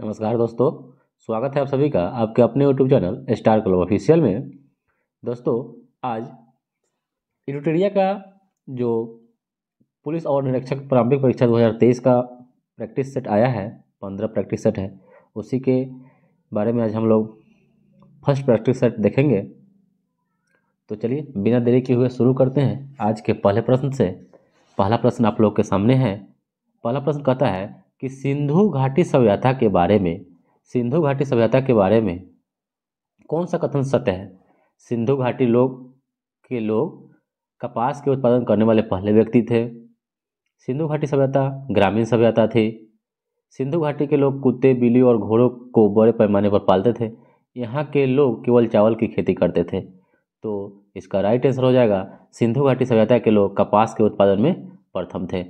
नमस्कार दोस्तों स्वागत है आप सभी का आपके अपने YouTube channel star club official में दोस्तों आज इरिटेरिया का जो पुलिस और निरीक्षक प्रारंभिक परीक्षा 2023 का प्रैक्टिस सेट आया है पंद्रह प्रैक्टिस सेट है उसी के बारे में आज हम लोग फर्स्ट प्रैक्टिस सेट देखेंगे तो चलिए बिना देरी किए हुए शुरू करते हैं आज के पहले प्रश्न से पहला प्रश्न आप लोग के सामने है पहला प्रश्न कहता है कि सिंधु घाटी सभ्यता के बारे में सिंधु घाटी सभ्यता के बारे में कौन सा कथन सत्य है सिंधु घाटी लोग के लोग कपास के उत्पादन करने वाले पहले व्यक्ति थे सिंधु घाटी सभ्यता ग्रामीण सभ्यता थी सिंधु घाटी के लोग कुत्ते बिल्ली और घोड़ों को बड़े पैमाने पर पालते थे यहाँ के लोग केवल चावल की खेती करते थे तो इसका राइट आंसर हो जाएगा सिंधु घाटी सभ्यता के लोग कपास के उत्पादन में प्रथम थे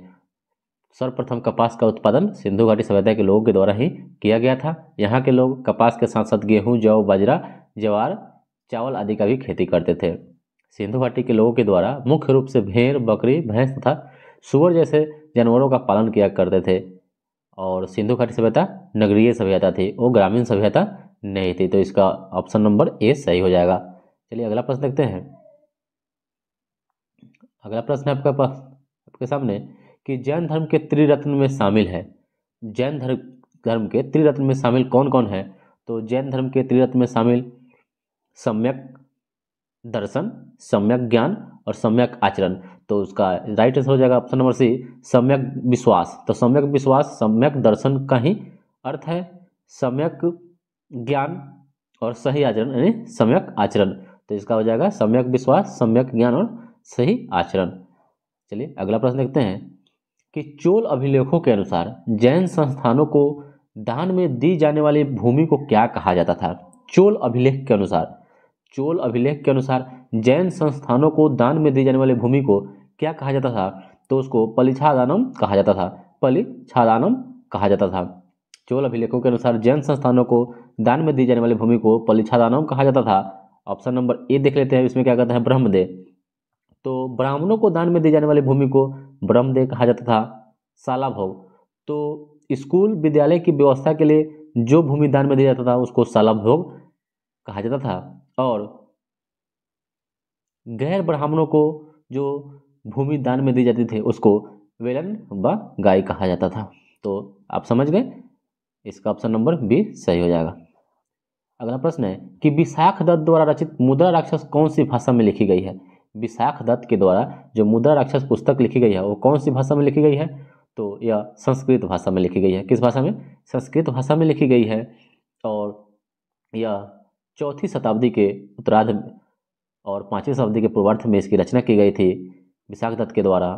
सर्वप्रथम कपास का उत्पादन सिंधु घाटी सभ्यता के लोगों के द्वारा ही किया गया था यहाँ के लोग कपास के साथ साथ गेहूँ जौ बाजरा ज्वार चावल आदि का भी खेती करते थे सिंधु घाटी के लोगों के द्वारा मुख्य रूप से भेड़ बकरी भैंस तथा सुअर जैसे जानवरों का पालन किया करते थे और सिंधु घाटी सभ्यता नगरीय सभ्यता थी वो ग्रामीण सभ्यता नहीं थी तो इसका ऑप्शन नंबर ए सही हो जाएगा चलिए अगला प्रश्न देखते हैं अगला प्रश्न है आपका पास आपके सामने कि जैन धर्म के त्रिरत्न में शामिल है जैन धर्म धर्म के त्रिरत्न में शामिल कौन कौन है तो जैन धर्म के त्रिरत्न में शामिल सम्यक दर्शन सम्यक ज्ञान और सम्यक आचरण तो उसका राइट आंसर हो जाएगा ऑप्शन नंबर सी सम्यक विश्वास तो सम्यक विश्वास सम्यक दर्शन का ही अर्थ है सम्यक ज्ञान और सही आचरण यानी सम्यक आचरण तो इसका हो जाएगा सम्यक विश्वास सम्यक ज्ञान और सही आचरण चलिए अगला प्रश्न देखते हैं कि चोल अभिलेखों के अनुसार जैन संस्थानों को दान में दी जाने वाली भूमि को क्या कहा जाता था चोल अभिलेख के अनुसार चोल अभिलेख के अनुसार जैन संस्थानों को दान में दी जाने वाली भूमि को क्या कहा जाता था तो उसको पलिछादानम कहा जाता था पलिछादानम कहा जाता था चोल अभिलेखों के अनुसार जैन संस्थानों को दान में दी जाने वाली भूमि को पलिछादानम कहा जाता था ऑप्शन नंबर ए देख लेते हैं इसमें क्या कहते हैं ब्रह्मदेव तो ब्राह्मणों को दान में दी जाने वाली भूमि को ब्रह्मदेह कहा जाता था साला भोग तो स्कूल विद्यालय की व्यवस्था के लिए जो भूमि दान में दिया जाता था उसको साला भोग कहा जाता था और गैर ब्राह्मणों को जो भूमि दान में दी जाती थी उसको वेलन व गाय कहा जाता था तो आप समझ गए इसका ऑप्शन नंबर बी सही हो जाएगा अगला प्रश्न है कि विशाख दत्त द्वारा रचित मुद्रा राक्षस कौन सी भाषा में लिखी गई है विशाख दत्त के द्वारा जो मुद्रा राक्षस पुस्तक लिखी गई है वो कौन सी भाषा में लिखी गई है तो यह संस्कृत भाषा में लिखी गई है किस भाषा में संस्कृत भाषा में लिखी गई है और यह चौथी शताब्दी के उत्तरार्ध और पाँचवीं शताब्दी के पूर्वार्ध में इसकी रचना की गई थी विशाख दत्त के द्वारा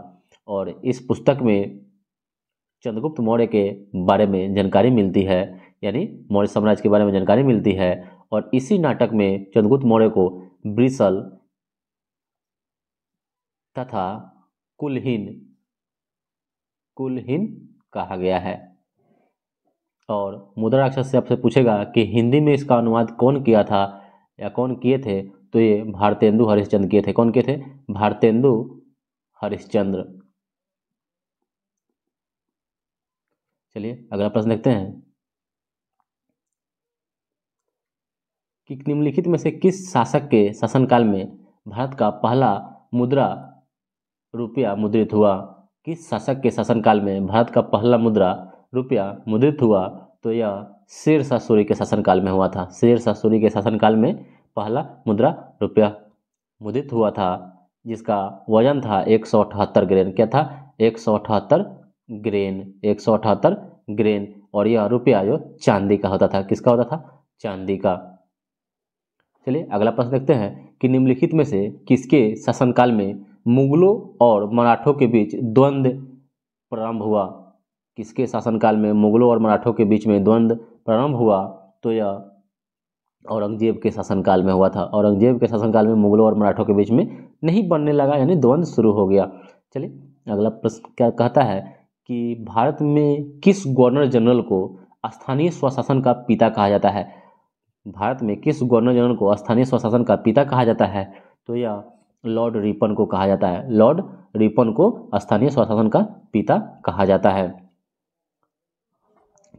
और इस पुस्तक में चंद्रगुप्त मौर्य के बारे में जानकारी मिलती है यानी मौर्य साम्राज्य के बारे में जानकारी मिलती है और इसी नाटक में चंद्रगुप्त मौर्य को ब्रिसल तथा कुलहीन कुलहीन कहा गया है और मुद्रा राक्षस से आपसे पूछेगा कि हिंदी में इसका अनुवाद कौन किया था या कौन किए थे तो ये भारतेंदु हरिश्चंद्र किए थे कौन किए थे भारतेंदु हरिश्चंद्र चलिए अगला प्रश्न देखते हैं कि निम्नलिखित में से किस शासक के शासनकाल में भारत का पहला मुद्रा रुपया मुद्रित हुआ किस शासक के शासनकाल में भारत का पहला मुद्रा रुपया मुद्रित हुआ तो यह शेर शाह सूरी के शासनकाल में हुआ था शेर शाह सूरी के शासनकाल में पहला मुद्रा रुपया मुद्रित हुआ था जिसका वजन था एक सौ अठहत्तर ग्रेन क्या था एक सौ अठहत्तर ग्रेन एक सौ अठहत्तर ग्रेन और यह रुपया जो चांदी का होता था किसका होता था चांदी का चलिए अगला प्रश्न देखते हैं कि निम्नलिखित में से किसके शासनकाल में मुगलों और मराठों के बीच द्वंद्व प्रारंभ हुआ किसके शासनकाल में मुगलों और मराठों के बीच में द्वंद्व प्रारंभ हुआ तो यह औरंगजेब के शासनकाल में हुआ था औरंगजेब के शासनकाल में मुगलों और मराठों के बीच में नहीं बनने लगा यानी द्वंद्व शुरू हो गया चलिए अगला प्रश्न क्या कहता है कि भारत में किस गवर्नर जनरल को स्थानीय स्वशासन का पिता कहा जाता है भारत में किस गवर्नर जनरल को स्थानीय स्वशासन का पिता कहा जाता है तो यह लॉर्ड रिपन को कहा जाता है लॉर्ड रिपन को स्थानीय स्वशासन का पिता कहा जाता है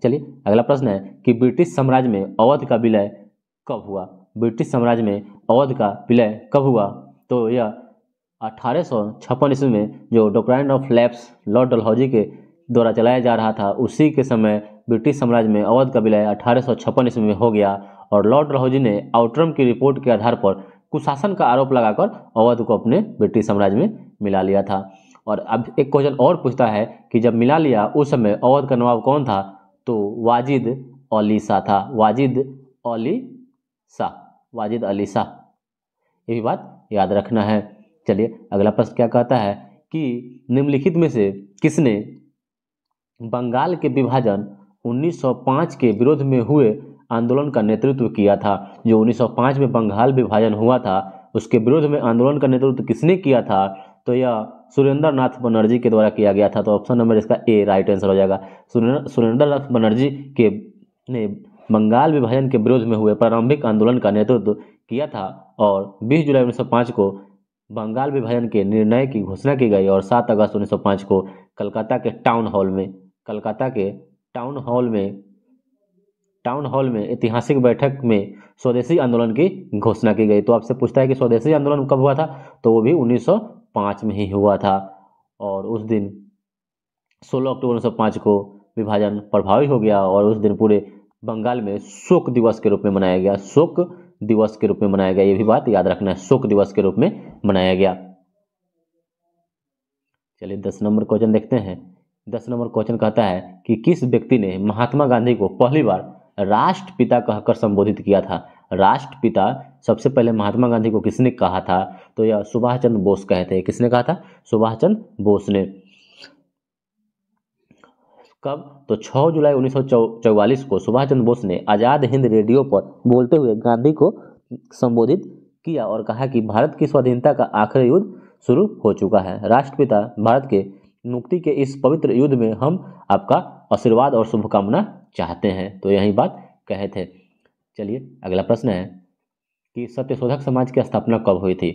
चलिए अगला प्रश्न है कि ब्रिटिश साम्राज्य में अवध का विलय कब हुआ ब्रिटिश साम्राज्य में अवध का विलय कब हुआ तो यह अठारह सौ छप्पन ईस्वी में जो doctrine of lapse Lord Dalhousie के द्वारा चलाया जा रहा था उसी के समय ब्रिटिश साम्राज्य में अवध का विलय अठारह ईस्वी में हो गया और लॉर्ड डलहौजी ने आउटरम की रिपोर्ट के आधार पर कुशासन का आरोप लगाकर अवध को अपने ब्रिटिश साम्राज्य में मिला लिया था और अब एक क्वेश्चन और पूछता है कि जब मिला लिया उस समय अवध का नवाब कौन था तो वाजिद अली शाह था वाजिद अली शाह वाजिद अली शाह ये भी बात याद रखना है चलिए अगला प्रश्न क्या कहता है कि निम्नलिखित में से किसने बंगाल के विभाजन 1905 के विरोध में हुए आंदोलन का नेतृत्व किया था जो 1905 में बंगाल विभाजन हुआ था उसके विरोध में आंदोलन का नेतृत्व किसने किया था तो यह सुरेंद्र नाथ बनर्जी के द्वारा किया गया था तो ऑप्शन नंबर इसका ए राइट आंसर हो जाएगा सुरेंद्र नाथ बनर्जी के ने बंगाल विभाजन के विरोध में हुए प्रारंभिक आंदोलन का नेतृत्व किया था और 20 जुलाई 1905 को बंगाल विभाजन के निर्णय की घोषणा की गई और 7 अगस्त 1905 को कलकत्ता के टाउन हॉल में कलकत्ता के टाउन हॉल में टाउन हॉल में ऐतिहासिक बैठक में स्वदेशी आंदोलन की घोषणा की गई तो आपसे पूछता है कि स्वदेशी आंदोलन कब हुआ था तो वो भी 1905 में ही हुआ था और उस दिन 16 अक्टूबर 1905 को विभाजन प्रभावी हो गया और उस दिन पूरे बंगाल में शोक दिवस के रूप में मनाया गया शोक दिवस के रूप में मनाया गया ये भी बात याद रखना है शोक दिवस के रूप में मनाया गया चलिए दस नंबर क्वेश्चन देखते हैं दस नंबर क्वेश्चन कहता है कि किस व्यक्ति ने महात्मा गांधी को पहली बार राष्ट्रपिता कहकर संबोधित किया था राष्ट्रपिता सबसे पहले महात्मा गांधी को किसने कहा था तो यह सुभाष चंद्र बोस कहे थे किसने कहा था सुभाष चंद्र बोस ने कब तो 6 जुलाई उन्नीस को सुभाष चंद्र बोस ने आज़ाद हिंद रेडियो पर बोलते हुए गांधी को संबोधित किया और कहा कि भारत की स्वाधीनता का आखिरी युद्ध शुरू हो चुका है राष्ट्रपिता भारत के मुक्ति के इस पवित्र युद्ध में हम आपका आशीर्वाद और शुभकामना चाहते हैं तो यही बात कहे थे चलिए अगला प्रश्न है कि सत्यशोधक समाज की स्थापना कब हुई थी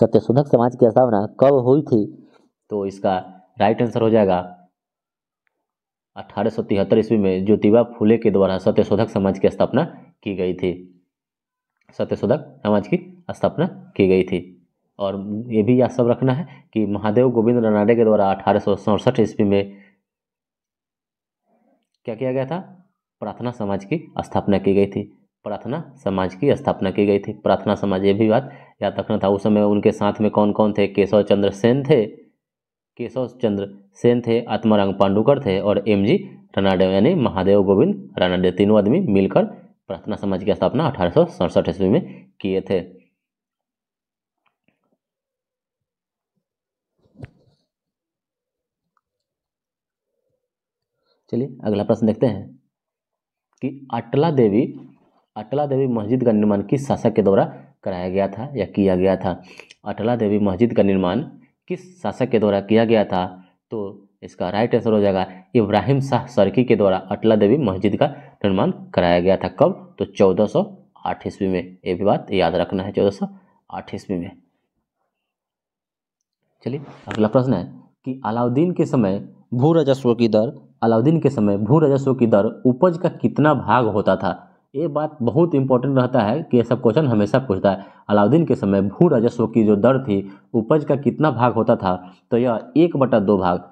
सत्यशोधक समाज की स्थापना कब हुई थी तो इसका राइट आंसर हो जाएगा अठारह सौ तिहत्तर ईस्वी में ज्योतिबा फूले के द्वारा सत्यशोधक समाज की स्थापना की गई थी सत्यशोधक समाज की स्थापना की गई थी और ये भी याद सब रखना है कि महादेव गोविंद रनाडे के द्वारा अठारह सौ सड़सठ ईस्वी में क्या किया गया था प्रार्थना समाज की स्थापना की गई थी प्रार्थना समाज की स्थापना की गई थी प्रार्थना समाज ये भी बात याद रखना था उस समय उनके साथ में कौन कौन थे केशव चंद्र सेन थे केशव चंद्र सेन थे आत्मारंग पांडुकर थे और एम जी रानाडे यानी महादेव गोविंद रानाडे तीनों आदमी मिलकर प्रार्थना समाज की स्थापना अठारह ईस्वी में किए थे चलिए अगला प्रश्न देखते हैं कि अटला देवी अटला देवी मस्जिद का निर्माण किस शासक के द्वारा कराया गया था या किया गया था अटला देवी मस्जिद का निर्माण किस शासक के द्वारा किया गया था तो इसका राइट आंसर हो जाएगा इब्राहिम शाह सरकी के द्वारा अटला देवी मस्जिद का निर्माण कराया गया था कब तो चौदह सौ आठ ईस्वी में ये भी बात याद रखना है चौदह सौ आठ ईस्वी में चलिए अगला प्रश्न है कि अलाउद्दीन के समय भू राजस्व की दर अलाउद्दीन के समय भू राजस्व की दर उपज का कितना भाग होता था ये बात बहुत इंपॉर्टेंट रहता है कि ऐसा क्वेश्चन हमेशा पूछता है अलाउद्दीन के समय भू राजस्व की जो दर थी उपज का कितना भाग होता था तो यह एक बटा दो भाग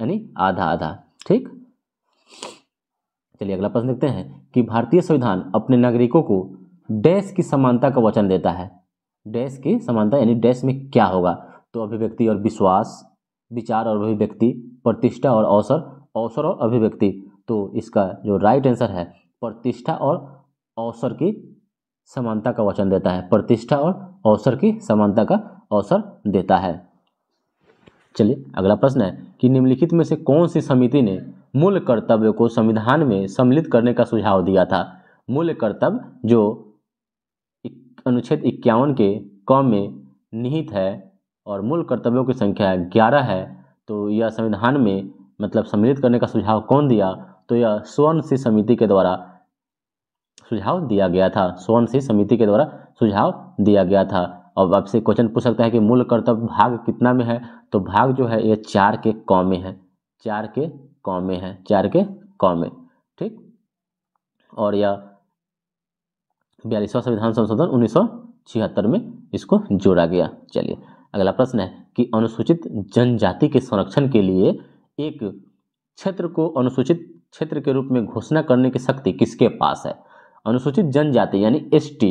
यानी आधा आधा ठीक चलिए अगला प्रश्न देखते हैं कि भारतीय संविधान अपने नागरिकों को डैश की समानता का वचन देता है डैश की समानता यानी डैश में क्या होगा तो अभिव्यक्ति और विश्वास विचार और अभिव्यक्ति प्रतिष्ठा और अवसर अवसर और अभिव्यक्ति तो इसका जो राइट आंसर है प्रतिष्ठा और अवसर की समानता का वचन देता है प्रतिष्ठा और अवसर की समानता का अवसर देता है चलिए अगला प्रश्न है कि निम्नलिखित में से कौन सी समिति ने मूल कर्तव्य को संविधान में सम्मिलित करने का सुझाव दिया था मूल कर्तव्य जो अनुच्छेद इक्यावन के कम में निहित है और मूल कर्तव्यों की संख्या ग्यारह है तो यह संविधान में मतलब सम्मिलित करने का सुझाव कौन दिया तो यह स्वर्ण सी समिति के द्वारा सुझाव दिया गया था स्वर्ण सी समिति के द्वारा सुझाव दिया गया था और आपसे क्वेश्चन पूछ सकता है कि मूल कर्तव्य भाग कितना में है तो भाग जो है ये चार के कौ में है चार के कौ में है चार के कौ में ठीक और यह बयालीसवा संविधान संशोधन उन्नीस में इसको जोड़ा गया चलिए अगला प्रश्न है कि अनुसूचित जनजाति के संरक्षण के लिए एक क्षेत्र को अनुसूचित क्षेत्र के रूप में घोषणा करने की शक्ति किसके पास है अनुसूचित जनजाति यानी एस टी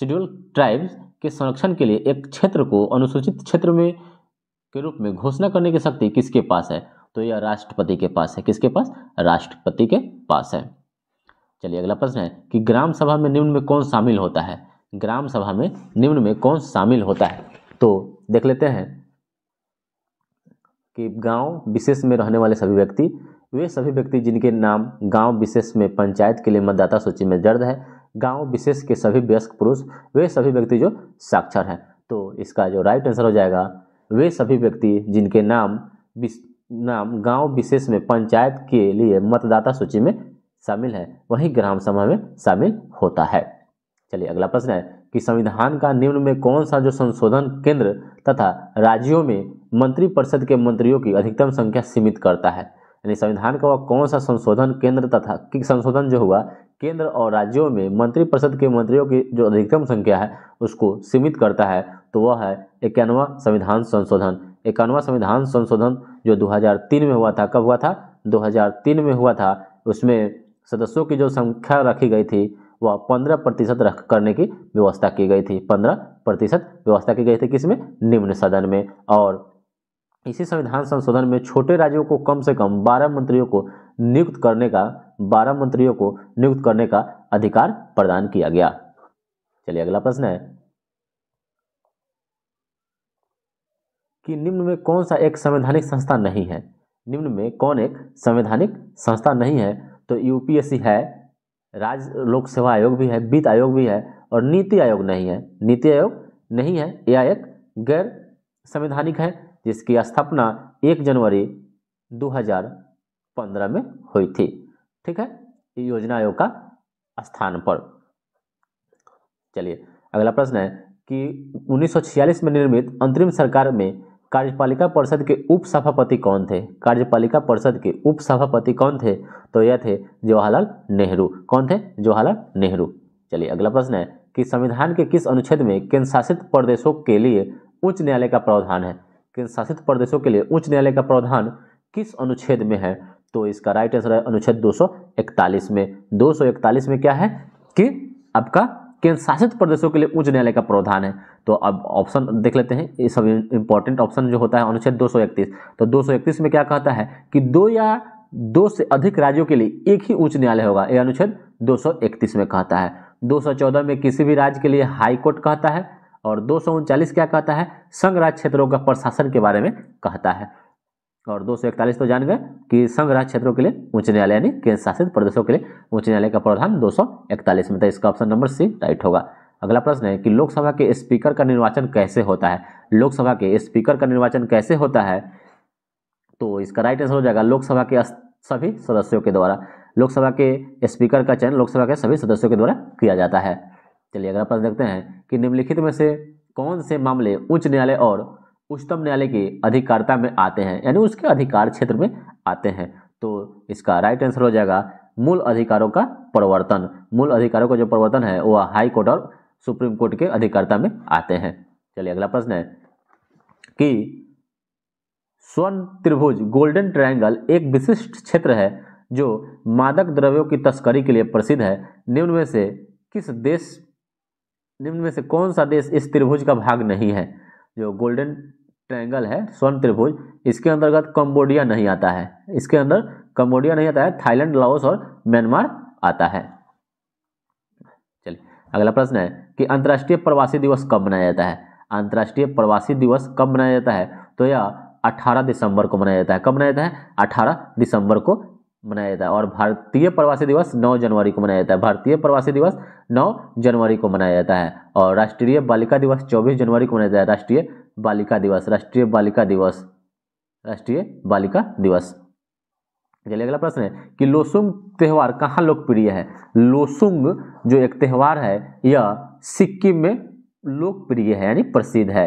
शेड्यूल ट्राइब्स के संरक्षण के लिए एक क्षेत्र को अनुसूचित क्षेत्र में के रूप में घोषणा करने की शक्ति किसके पास है तो यह राष्ट्रपति के पास है किसके पास राष्ट्रपति के पास है चलिए अगला प्रश्न है कि ग्राम सभा में निम्न में कौन शामिल होता है ग्राम सभा में निम्न में कौन शामिल होता है तो देख लेते हैं कि गांव विशेष में रहने वाले सभी व्यक्ति वे सभी व्यक्ति जिनके नाम गांव विशेष में पंचायत के लिए मतदाता सूची में दर्ज है गांव विशेष के सभी वयस्क पुरुष वे सभी व्यक्ति जो साक्षर हैं तो इसका जो राइट आंसर हो जाएगा वे सभी व्यक्ति जिनके नाम नाम गाँव विशेष में पंचायत के लिए मतदाता सूची में शामिल है वही ग्राम सभा में शामिल होता है चलिए अगला प्रश्न है कि संविधान का निम्न में कौन सा जो संशोधन केंद्र तथा राज्यों में मंत्रिपरिषद के मंत्रियों की अधिकतम संख्या सीमित करता है यानी संविधान का वह कौन सा संशोधन केंद्र तथा कि संशोधन जो हुआ केंद्र और राज्यों में मंत्रिपरिषद के मंत्रियों की जो अधिकतम संख्या है उसको सीमित करता है तो वह है इक्यानवा संविधान संशोधन इक्यानवा संविधान संशोधन जो 2003 में हुआ था कब हुआ था 2003 में हुआ था उसमें सदस्यों की जो संख्या रखी गई थी वह पंद्रह प्रतिशत रख करने की व्यवस्था की गई थी पंद्रह प्रतिशत व्यवस्था की गई थी किसमें निम्न सदन में और इसी संविधान संशोधन में छोटे राज्यों को कम से कम बारह मंत्रियों को नियुक्त करने का बारह मंत्रियों को नियुक्त करने का अधिकार प्रदान किया गया चलिए अगला प्रश्न है कि निम्न में कौन सा एक संवैधानिक संस्था नहीं है निम्न में कौन एक संवैधानिक संस्था नहीं है तो यूपीएससी है राज्य लोक सेवा आयोग भी है वित्त आयोग भी है और नीति आयोग नहीं है नीति आयोग नहीं है यह एक गैर संवैधानिक है जिसकी स्थापना 1 जनवरी 2015 में हुई थी ठीक है योजना आयोग का स्थान पर चलिए अगला प्रश्न है कि 1946 में निर्मित अंतरिम सरकार में कार्यपालिका परिषद के उप सभापति कौन थे कार्यपालिका परिषद के उप सभापति कौन थे तो यह थे जवाहरलाल नेहरू कौन थे जवाहरलाल नेहरू चलिए अगला प्रश्न है कि संविधान के किस अनुच्छेद में केंद्र शासित प्रदेशों के लिए उच्च न्यायालय का प्रावधान है शासित प्रदेशों के लिए उच्च न्यायालय का प्रावधान किस अनुच्छेद में है तो इसका राइट आंसर है अनुच्छेद 241 में 241 में क्या है कि आपका केंद्र शासित प्रदेशों के लिए उच्च न्यायालय का प्रावधान है तो अब ऑप्शन देख लेते हैं ये सब इंपॉर्टेंट ऑप्शन जो होता है अनुच्छेद 231 तो 231 में क्या कहता है कि दो या दो से अधिक राज्यों के लिए एक ही उच्च न्यायालय होगा यह अनुच्छेद 231 में कहता है 214 में किसी भी राज्य के लिए हाई कोर्ट कहता है और दो क्या कहता है राज क्षेत्रों का प्रशासन के बारे में कहता है और दो तो जान गए कि राज क्षेत्रों के लिए उच्च न्यायालय यानी केंद्र शासित प्रदेशों के लिए उच्च न्यायालय का प्रावधान दो में था इसका ऑप्शन नंबर सी राइट होगा अगला प्रश्न है कि लोकसभा के स्पीकर का निर्वाचन कैसे होता है लोकसभा के स्पीकर का निर्वाचन कैसे होता है तो इसका राइट आंसर हो जाएगा लोकसभा के सभी सदस्यों के द्वारा लोकसभा के स्पीकर का चयन लोकसभा के सभी सदस्यों के द्वारा किया जाता है चलिए अगला प्रश्न देखते हैं कि निम्नलिखित में से कौन से मामले उच्च न्यायालय और उच्चतम न्यायालय की अधिकारिता में आते हैं यानी उसके अधिकार क्षेत्र में आते हैं तो इसका राइट आंसर हो जाएगा मूल अधिकारों का परिवर्तन मूल अधिकारों का जो परिवर्तन है वह हाई कोर्ट और सुप्रीम कोर्ट के अधिकारिता में आते हैं चलिए अगला प्रश्न है कि स्वर्ण त्रिभुज गोल्डन ट्रायंगल एक विशिष्ट क्षेत्र है जो मादक द्रव्यों की तस्करी के लिए प्रसिद्ध है निम्न में से किस देश निम्न में से कौन सा देश इस त्रिभुज का भाग नहीं है जो गोल्डन ट्रायंगल है स्वर्ण त्रिभुज इसके अंतर्गत कम्बोडिया नहीं आता है इसके अंदर कम्बोडिया नहीं आता है थाईलैंड लाओस और म्यांमार आता है चलिए अगला प्रश्न है कि अंतर्राष्ट्रीय प्रवासी दिवस कब मनाया जाता है अंतर्राष्ट्रीय प्रवासी दिवस कब मनाया जाता है तो यह 18 दिसंबर को मनाया जाता है कब मनाया जाता है 18 दिसंबर को मनाया जाता है और भारतीय प्रवासी दिवस 9 जनवरी को मनाया जाता है भारतीय प्रवासी दिवस 9 जनवरी को मनाया जाता है और राष्ट्रीय बालिका दिवस 24 जनवरी को मनाया जाता है राष्ट्रीय बालिका दिवस राष्ट्रीय बालिका दिवस राष्ट्रीय बालिका दिवस चलिए अगला प्रश्न है कि लोसुंग त्यौहार कहाँ लोकप्रिय है लोसुंग जो एक त्यौहार है यह सिक्किम में लोकप्रिय है यानी प्रसिद्ध है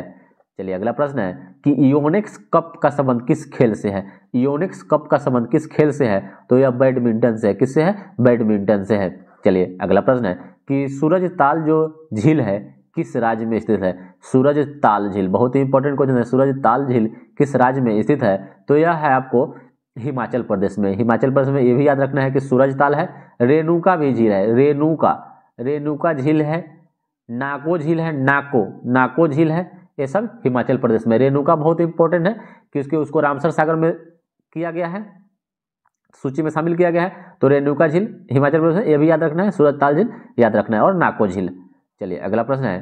चलिए अगला प्रश्न है कि योनिक्स कप का संबंध किस खेल से है योनिक्स कप का संबंध किस खेल से है तो यह बैडमिंटन से है किससे है बैडमिंटन से है चलिए अगला प्रश्न है कि सूरज ताल जो झील है किस राज्य में स्थित है सूरज ताल झील बहुत ही इंपॉर्टेंट क्वेश्चन है सूरज ताल झील किस राज्य में स्थित है तो यह है आपको हिमाचल प्रदेश में हिमाचल प्रदेश में यह भी याद रखना है कि सूरज ताल है रेणुका भी झील है रेणुका रेणुका झील है नाको झील है नाको नाको झील है ये सब हिमाचल प्रदेश में रेणुका बहुत इंपॉर्टेंट है क्योंकि उसको रामसर सागर में किया गया है सूची में शामिल किया गया है तो रेणुका झील हिमाचल प्रदेश में ये भी याद रखना है सूरजताल झील याद रखना है और नाको झील चलिए अगला प्रश्न है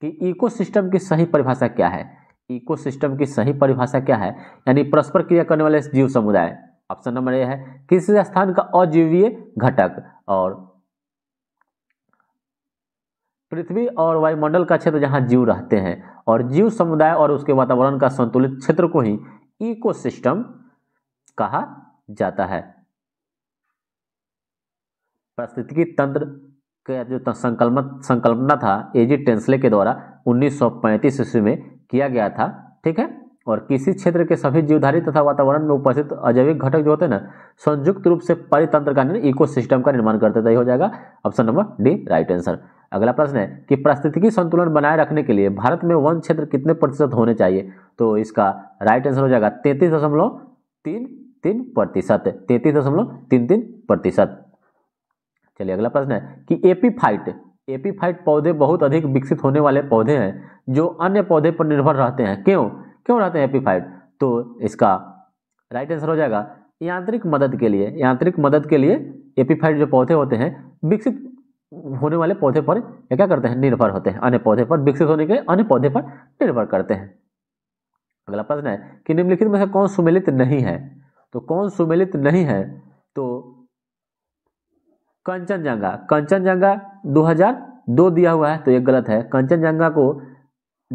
कि इकोसिस्टम की सही परिभाषा क्या है इकोसिस्टम की सही परिभाषा क्या है यानी परस्पर क्रिया करने वाले जीव समुदाय ऑप्शन नंबर ए है किसी स्थान का अजीवीय घटक और पृथ्वी और वायुमंडल का क्षेत्र जहाँ जीव रहते हैं और जीव समुदाय और उसके वातावरण का संतुलित क्षेत्र को ही इकोसिस्टम कहा जाता है पारिस्थितिकी तंत्र का जो संकल्प संकल्पना था एजी टेंसले के द्वारा 1935 ईस्वी में किया गया था ठीक है और किसी क्षेत्र के सभी जीवधारी तथा वातावरण में उपस्थित अजैविक घटक जो होते हैं ना संयुक्त रूप से परितंत्र का सिस्टम का निर्माण करते थे हो जाएगा option number D right answer अगला प्रश्न है कि पारिस्थितिकी संतुलन बनाए रखने के लिए भारत में वन क्षेत्र कितने प्रतिशत होने चाहिए तो इसका राइट आंसर हो जाएगा तैंतीस दशमलव तीन तीन प्रतिशत तैंतीस दशमलव तीन तीन प्रतिशत चलिए अगला प्रश्न है कि एपीफाइट एपीफाइट पौधे बहुत अधिक विकसित होने वाले पौधे हैं जो अन्य पौधे पर निर्भर रहते हैं क्यों क्यों बनाते हैं एपिफाइट तो इसका राइट आंसर हो जाएगा यांत्रिक मदद के लिए यांत्रिक मदद के लिए एपीफाइड जो पौधे होते हैं विकसित होने वाले पौधे पर क्या करते हैं निर्भर होते हैं अन्य पौधे पर विकसित होने के लिए अन्य पौधे पर निर्भर करते हैं अगला प्रश्न है कि निम्नलिखित में से कौन सुमेलित नहीं है तो कौन सुमेलित नहीं है तो कंचनजंगा कंचनजंगा 2002 दिया हुआ है तो ये गलत है कंचनजंगा को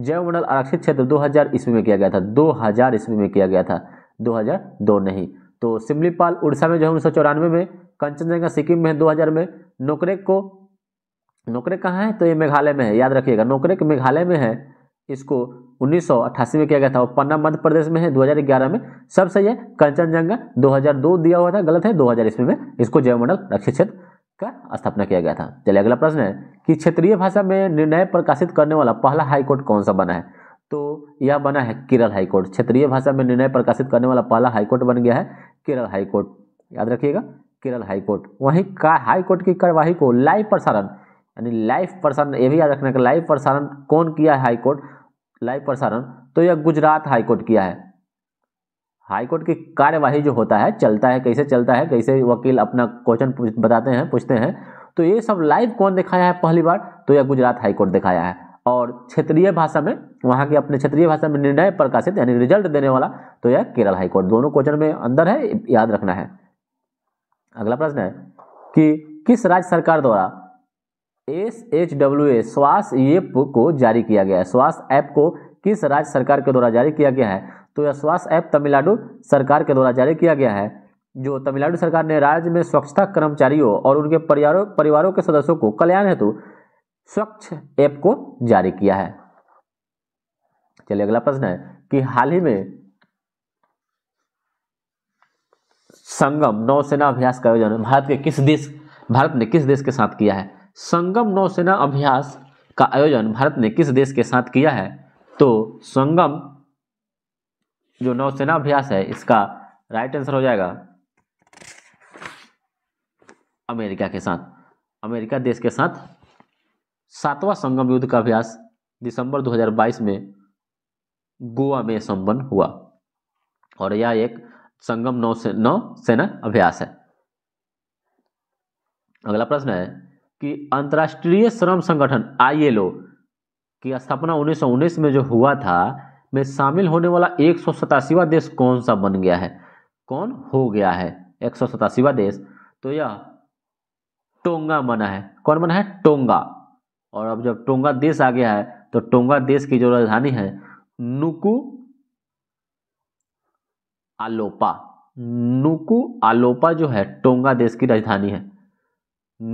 जैव मंडल आरक्षित क्षेत्र 2000 ईस्वी में किया गया था 2000 ईस्वी में किया गया था 2002 नहीं तो सिमलीपाल उड़ीसा में जो है उन्नीस सौ चौरानवे में कंचनजंगा सिक्किम में है 2000 में नोकरेक को नोकरेक कहाँ है तो ये मेघालय में है याद रखिएगा नोकरेक मेघालय में है इसको उन्नीस में किया गया था और पन्ना मध्य प्रदेश में है ग्यारह में सब सही है कंचनजंगा दो दिया हुआ था गलत है हज़ार ईस्वी में इसको जैवमंडल आरक्षित क्षेत्र का स्थापना किया गया था चलिए अगला प्रश्न है कि क्षेत्रीय भाषा में निर्णय प्रकाशित करने वाला पहला हाईकोर्ट कौन सा बना है तो यह बना है केरल हाईकोर्ट क्षेत्रीय भाषा में निर्णय प्रकाशित करने वाला पहला हाईकोर्ट बन गया है केरल हाईकोर्ट याद रखिएगा केरल हाईकोर्ट वहीं का हाईकोर्ट की कार्यवाही को लाइव प्रसारण यानी लाइव प्रसारण ये भी याद रखना कि लाइव प्रसारण कौन किया है हाईकोर्ट लाइव प्रसारण तो यह गुजरात हाईकोर्ट किया है हाईकोर्ट की कार्यवाही जो होता है चलता है कैसे चलता है कैसे वकील अपना क्वेश्चन बताते हैं पूछते हैं तो ये सब लाइव कौन दिखाया है पहली बार तो यह गुजरात हाईकोर्ट दिखाया है और क्षेत्रीय भाषा में वहाँ के अपने क्षेत्रीय भाषा में निर्णय प्रकाशित यानी रिजल्ट देने वाला तो यह केरल हाईकोर्ट दोनों क्वेश्चन में अंदर है याद रखना है अगला प्रश्न है कि किस राज्य सरकार द्वारा एस एच डब्ल्यू ए स्वास्थ्य ऐप को जारी किया गया है स्वास्थ्य ऐप को किस राज्य सरकार के द्वारा जारी किया गया है तो यह स्वास्थ्य ऐप तमिलनाडु सरकार के द्वारा जारी किया गया है जो तमिलनाडु सरकार ने राज्य में स्वच्छता कर्मचारियों और उनके परिवारों परिवारों के सदस्यों को कल्याण हेतु स्वच्छ ऐप को जारी किया है चलिए अगला प्रश्न है कि हाल ही में संगम नौसेना अभ्यास का आयोजन भारत के किस देश भारत ने किस देश के साथ किया है संगम नौसेना अभ्यास का आयोजन भारत ने किस देश के साथ किया है तो संगम जो नौसेना अभ्यास है इसका राइट आंसर हो जाएगा अमेरिका के साथ अमेरिका देश के साथ सातवां संगम युद्ध का अभ्यास दिसंबर 2022 में गोवा में संपन्न हुआ और यह एक संगम नौ से नौ सेना अभ्यास है अगला प्रश्न है कि अंतर्राष्ट्रीय श्रम संगठन आईएलओ की स्थापना 1919 में जो हुआ था में शामिल होने वाला एक देश कौन सा बन गया है कौन हो गया है एक देश तो यह टोंगा बना है कौन बना है टोंगा और अब जब टोंगा देश आ गया है तो टोंगा देश की जो राजधानी है नुकू आलोपा नुकू आलोपा जो है टोंगा देश की राजधानी है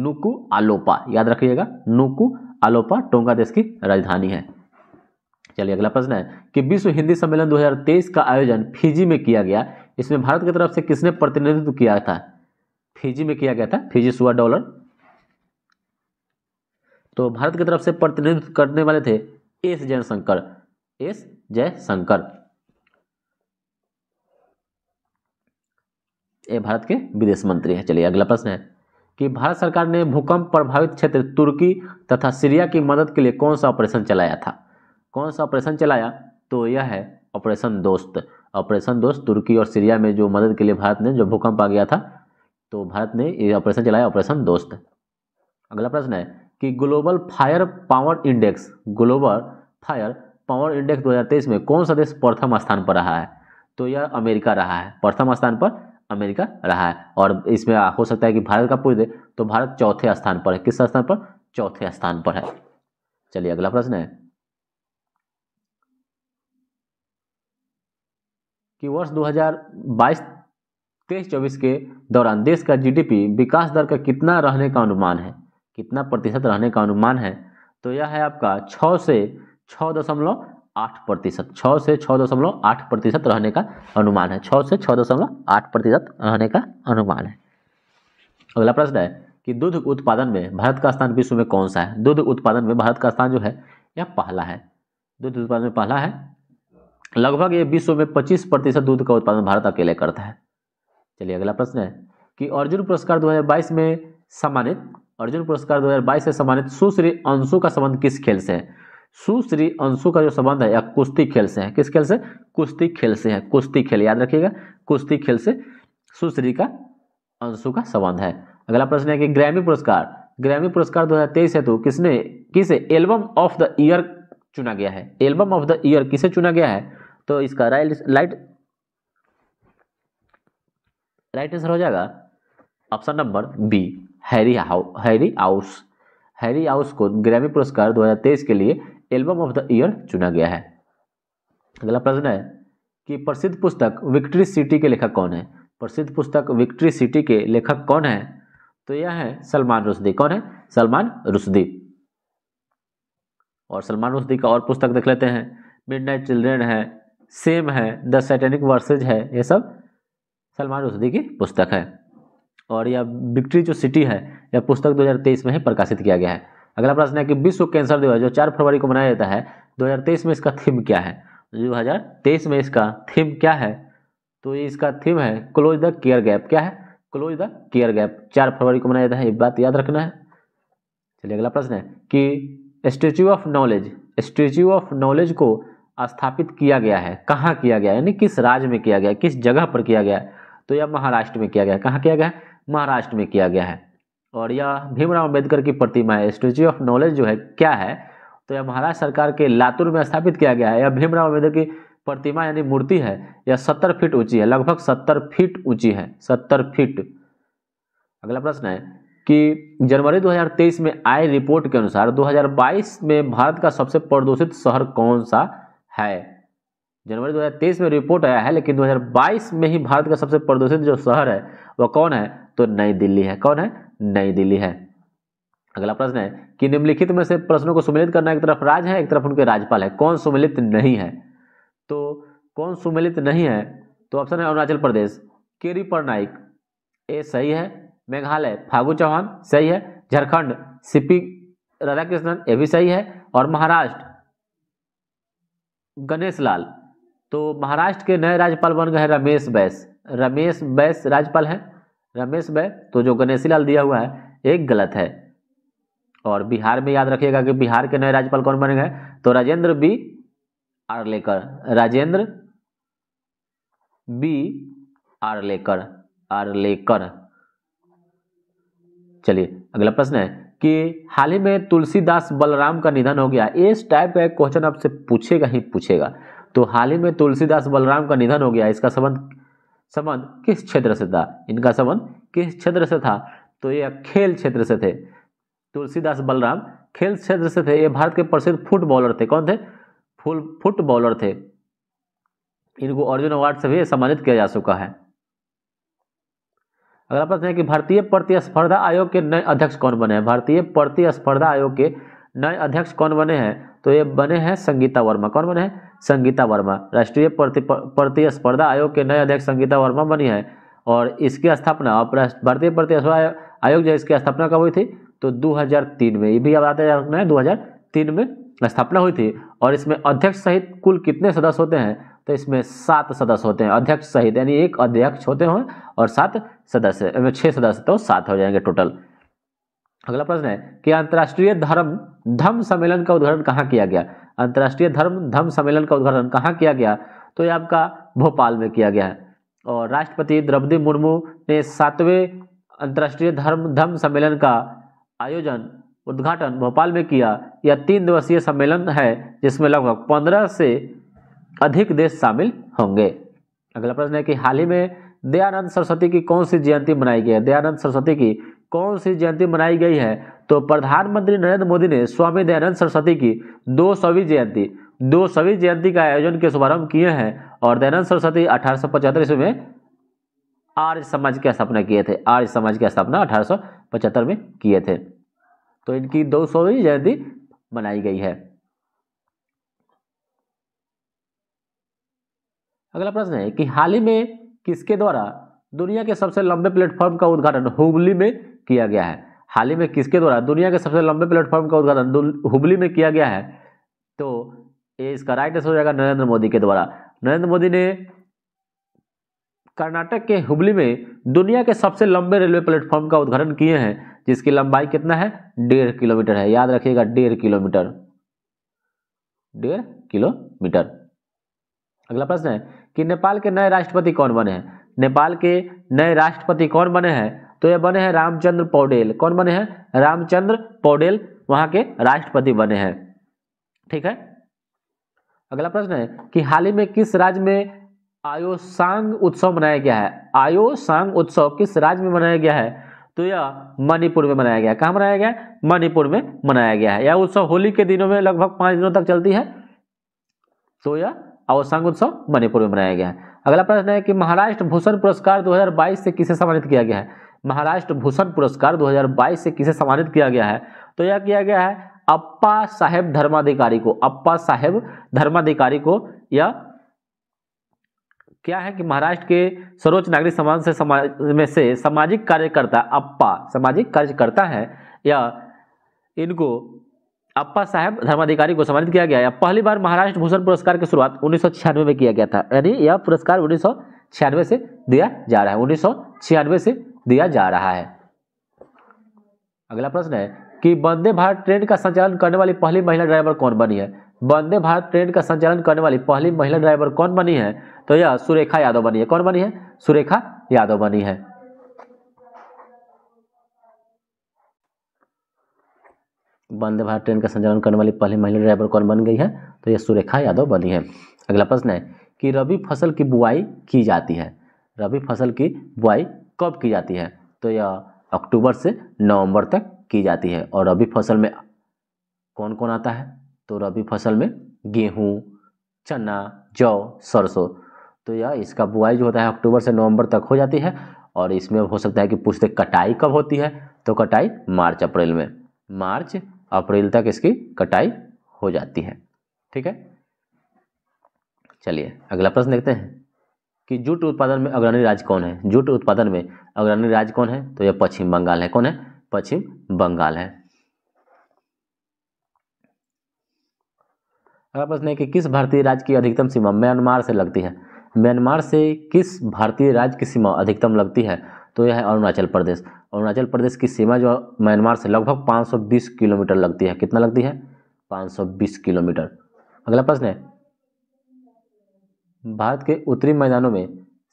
नुकू आलोपा याद रखिएगा नुकू आलोपा टोंगा देश की राजधानी है चलिए अगला प्रश्न है कि विश्व हिंदी सम्मेलन 2023 का आयोजन फिजी में किया गया इसमें भारत की तरफ से किसने प्रतिनिधित्व किया था फिजी में किया गया था फिजी सुआ डॉलर तो भारत की तरफ से प्रतिनिधित्व करने वाले थे एस जयशंकर एस जयशंकर ये भारत के विदेश मंत्री हैं चलिए अगला प्रश्न है कि भारत सरकार ने भूकंप प्रभावित क्षेत्र तुर्की तथा सीरिया की मदद के लिए कौन सा ऑपरेशन चलाया था कौन सा ऑपरेशन चलाया तो यह है ऑपरेशन दोस्त ऑपरेशन दोस्त तुर्की और सीरिया में जो मदद के लिए भारत ने जो भूकंप आ गया था तो भारत ने ये ऑपरेशन चलाया ऑपरेशन दोस्त अगला प्रश्न है कि Global Fire Power Index Global Fire Power Index 2023 में कौन सा देश प्रथम स्थान पर रहा है तो यह अमेरिका रहा है प्रथम स्थान पर अमेरिका रहा है और इसमें हो सकता है कि भारत का पूछ दे तो भारत चौथे स्थान पर है किस स्थान पर चौथे स्थान पर है चलिए अगला प्रश्न है कि वर्ष 2022 तेईस चौबीस के दौरान देश का जीडीपी विकास दर का कितना रहने का अनुमान है कितना प्रतिशत रहने का अनुमान है तो यह है आपका छः से छः दशमलव आठ प्रतिशत छः से छः दशमलव आठ प्रतिशत रहने का अनुमान है छः से छः दशमलव आठ प्रतिशत रहने का अनुमान है अगला प्रश्न है कि दूध उत्पादन में भारत का स्थान विश्व में कौन सा है दूध उत्पादन में भारत का स्थान जो है यह पहला है दूध उत्पादन में पहला है लगभग ये विश्व में 25 प्रतिशत दूध का उत्पादन भारत अकेले करता है चलिए अगला प्रश्न है कि अर्जुन पुरस्कार 2022 में सम्मानित अर्जुन पुरस्कार 2022 से सम्मानित सुश्री अंशु का संबंध किस खेल से है सुश्री अंशु का जो संबंध है या कुश्ती खेल से है किस खेल से कुश्ती खेल से है कुश्ती खेल याद रखिएगा कुश्ती खेल से सुश्री का अंशु का संबंध है अगला प्रश्न है कि ग्रैमी पुरस्कार ग्रैमी पुरस्कार 2023 हेतु किसने किसे एल्बम ऑफ द ईयर चुना गया है एल्बम ऑफ द ईयर किसे चुना गया है तो इसका राइट लाइट राइट आंसर हो जाएगा option number B Harry's house Harry's house Harry's house को ग्रैमी पुरस्कार 2023 के लिए एल्बम ऑफ द ईयर चुना गया है अगला प्रश्न है कि प्रसिद्ध पुस्तक विक्ट्री सिटी के लेखक कौन है प्रसिद्ध पुस्तक विक्ट्री सिटी के लेखक कौन है तो यह है सलमान रुश्दी कौन है सलमान रुश्दी और सलमान रुश्दी का और पुस्तक देख लेते हैं मिड नाइट चिल्ड्रेन है सेम है द सैटेनिक वर्सेज है ये सब सलमान रुशदी की पुस्तक है और यह विक्ट्री जो सिटी है यह पुस्तक 2023 में ही प्रकाशित किया गया है अगला प्रश्न है कि विश्व कैंसर दिवस जो चार फरवरी को मनाया जाता है 2023 में इसका थीम क्या है 2023 में इसका थीम क्या है तो इसका थीम है क्लोज द केयर गैप क्या है क्लोज द केयर गैप चार फरवरी को मनाया जाता है ये बात याद रखना है चलिए अगला प्रश्न है कि Statue of Knowledge Statue of Knowledge को स्थापित किया गया है कहाँ किया गया यानी किस राज्य में किया गया किस जगह पर किया गया है तो यह महाराष्ट्र में किया गया कहाँ किया गया है महाराष्ट्र में किया गया है और यह भीमराव अम्बेडकर की प्रतिमा है स्टेच्यू ऑफ नॉलेज जो है क्या है तो यह महाराष्ट्र सरकार के लातूर में स्थापित किया गया है यह भीमराव अम्बेडकर की प्रतिमा यानी मूर्ति है यह सत्तर फीट ऊंची है लगभग सत्तर फीट ऊंची है सत्तर फीट अगला प्रश्न है कि जनवरी 2023 में आई रिपोर्ट के अनुसार 2022 में भारत का सबसे प्रदूषित शहर कौन सा है जनवरी 2023 में रिपोर्ट आया है लेकिन 2022 में ही भारत का सबसे प्रदूषित जो शहर है वह कौन है तो नई दिल्ली है कौन है नई दिल्ली है अगला प्रश्न है कि निम्नलिखित में से प्रश्नों को सम्मिलित करना एक तरफ राज्य है एक तरफ उनके राज्यपाल है कौन सम्मिलित नहीं है तो कौन सम्मिलित नहीं है तो ऑप्शन है अरुणाचल प्रदेश केरी पटनाइक ए सही है मेघालय फागू चौहान सही है झारखंड सीपी राधाकृष्णन ये भी सही है और महाराष्ट्र गणेश लाल तो महाराष्ट्र के नए राज्यपाल बन गए रमेश बैस रमेश बैस राज्यपाल हैं रमेश बैस तो जो गणेशी लाल दिया हुआ है एक गलत है और बिहार में याद रखिएगा कि बिहार के नए राज्यपाल कौन बने गए तो राजेंद्र बी आरलेकर राजेंद्र बी आरलेकर आरलेकर चलिए अगला प्रश्न है कि हाल ही में तुलसीदास बलराम का निधन हो गया इस टाइप का एक क्वेश्चन आपसे पूछेगा ही पूछेगा तो हाल ही में तुलसीदास बलराम का निधन हो गया इसका संबंध संबंध किस क्षेत्र से था इनका संबंध किस क्षेत्र से था तो ये खेल क्षेत्र से थे तुलसीदास बलराम खेल क्षेत्र से थे ये भारत के प्रसिद्ध फुटबॉलर थे कौन थे फुल फुटबॉलर थे इनको अर्जुन अवार्ड से भी सम्मानित किया जा चुका है अगला प्रश्न है कि भारतीय प्रतिस्पर्धा आयोग के नए अध्यक्ष कौन बने हैं भारतीय प्रतिस्पर्धा आयोग के नए अध्यक्ष कौन बने हैं तो ये बने हैं संगीता वर्मा कौन बने हैं संगीता वर्मा राष्ट्रीय प्रतिस्पर्धा आयोग के नए अध्यक्ष संगीता वर्मा बनी है और इसकी स्थापना भारतीय प्रतिस्पर्धा आयोग जो इसकी स्थापना कब हुई थी तो 2003 में ये भी अब आते रखना दो में स्थापना हुई थी और इसमें अध्यक्ष सहित कुल कितने सदस्य होते हैं तो इसमें सात सदस्य होते हैं अध्यक्ष सहित यानी एक अध्यक्ष होते हैं और सात सदस्य छह सदस्य तो सात हो जाएंगे टोटल अगला प्रश्न है कि अंतर्राष्ट्रीय धर्म धम सम्मेलन का उद्घाटन कहाँ किया गया अंतर्राष्ट्रीय धर्म धम सम्मेलन का उद्घाटन कहाँ किया गया तो ये आपका भोपाल में किया गया है और राष्ट्रपति द्रौपदी मुर्मू ने सातवें अंतर्राष्ट्रीय धर्म धम सम्मेलन का आयोजन उद्घाटन भोपाल में किया यह तीन दिवसीय सम्मेलन है जिसमें लगभग पंद्रह से अधिक देश शामिल होंगे अगला प्रश्न है कि हाल ही में दयानंद सरस्वती की कौन सी जयंती मनाई गई है दयानंद सरस्वती की कौन सी जयंती मनाई गई है तो प्रधानमंत्री नरेंद्र मोदी ने स्वामी दयानंद सरस्वती की दो सौवीं जयंती दो सौवीं जयंती का आयोजन के शुभारंभ किए हैं और दयानंद सरस्वती अठारह ईस्वी में आर्य समाज की स्थापना किए थे आर्य समाज की स्थापना अठारह में किए थे तो इनकी दो सौवीं जयंती मनाई गई है अगला प्रश्न है कि हाल ही में किसके द्वारा दुनिया के सबसे लंबे प्लेटफॉर्म का उद्घाटन हुबली में किया गया है हाल ही में किसके द्वारा दुनिया के सबसे लंबे प्लेटफॉर्म का उद्घाटन हुबली में किया गया है तो ये इसका राइट आंसर हो जाएगा नरेंद्र मोदी के द्वारा नरेंद्र मोदी ने कर्नाटक के हुबली में दुनिया के सबसे लंबे रेलवे प्लेटफॉर्म का उद्घाटन किए हैं जिसकी लंबाई कितना है डेढ़ किलोमीटर है याद रखिएगा डेढ़ किलोमीटर डेढ़ किलोमीटर अगला प्रश्न है कि नेपाल के नए राष्ट्रपति कौन बने हैं नेपाल के नए राष्ट्रपति कौन बने हैं तो ये बने हैं रामचंद्र पौडेल कौन बने हैं रामचंद्र पौडेल वहां के राष्ट्रपति बने हैं ठीक है अगला प्रश्न है कि हाल ही में किस राज्य में आयोसांग उत्सव मनाया गया है आयोसांग उत्सव किस राज्य में मनाया गया है तो यह मणिपुर में मनाया गया कहाँ मनाया गया मणिपुर में मनाया गया है यह उत्सव होली के दिनों में लगभग पांच दिनों तक चलती है तो यह अवसांग उत्सव मणिपुर में मनाया गया है अगला प्रश्न है कि महाराष्ट्र भूषण पुरस्कार 2022 से किसे सम्मानित किया गया है महाराष्ट्र भूषण पुरस्कार 2022 से किसे सम्मानित किया गया है तो यह किया गया है अप्पा साहेब धर्माधिकारी को अप्पा साहेब धर्माधिकारी को यह क्या है कि महाराष्ट्र के सर्वोच्च नागरिक समाज से समाज में से सामाजिक कार्यकर्ता अप्पा सामाजिक कार्यकर्ता है या इनको अप्पा साहब धर्माधिकारी को सम्मानित किया गया है पहली बार महाराष्ट्र भूषण पुरस्कार की शुरुआत उन्नीस में किया गया था यानी यह पुरस्कार उन्नीस से दिया जा रहा है उन्नीस से दिया जा रहा है अगला प्रश्न है कि वंदे भारत ट्रेन का संचालन करने वाली पहली महिला ड्राइवर कौन बनी है वंदे भारत ट्रेन का संचालन करने वाली पहली महिला ड्राइवर कौन बनी है तो यह सुरेखा यादव बनी है कौन बनी है सुरेखा यादव बनी है वंदे भारत ट्रेन का संचालन करने वाली पहली महिला ड्राइवर कौन बन गई है तो यह सुरेखा यादव बनी है अगला प्रश्न है कि रबी फसल की बुआई की जाती है रबी फसल की बुआई कब की जाती है तो यह अक्टूबर से नवंबर तक की जाती है और रबी फसल में कौन कौन आता है तो रबी फसल में गेहूँ चना जौ सरसों तो यह इसका बुआई जो होता है अक्टूबर से नवंबर तक हो जाती है और इसमें हो सकता है कि पूछते कटाई कब होती है तो कटाई मार्च अप्रैल में मार्च अप्रैल तक इसकी कटाई हो जाती है ठीक है चलिए अगला प्रश्न देखते हैं कि जूट उत्पादन में अग्रणी राज्य कौन है जूट उत्पादन में अग्रणी राज्य कौन है तो यह पश्चिम बंगाल है कौन है पश्चिम बंगाल है अगला प्रश्न है कि किस भारतीय राज्य की अधिकतम सीमा म्यांमार से लगती है म्यांमार से किस भारतीय राज्य की सीमा अधिकतम लगती है तो यह है अरुणाचल प्रदेश अरुणाचल प्रदेश की सीमा जो म्यांमार से लगभग 520 किलोमीटर लगती है कितना लगती है 520 किलोमीटर अगला प्रश्न है भारत के उत्तरी मैदानों में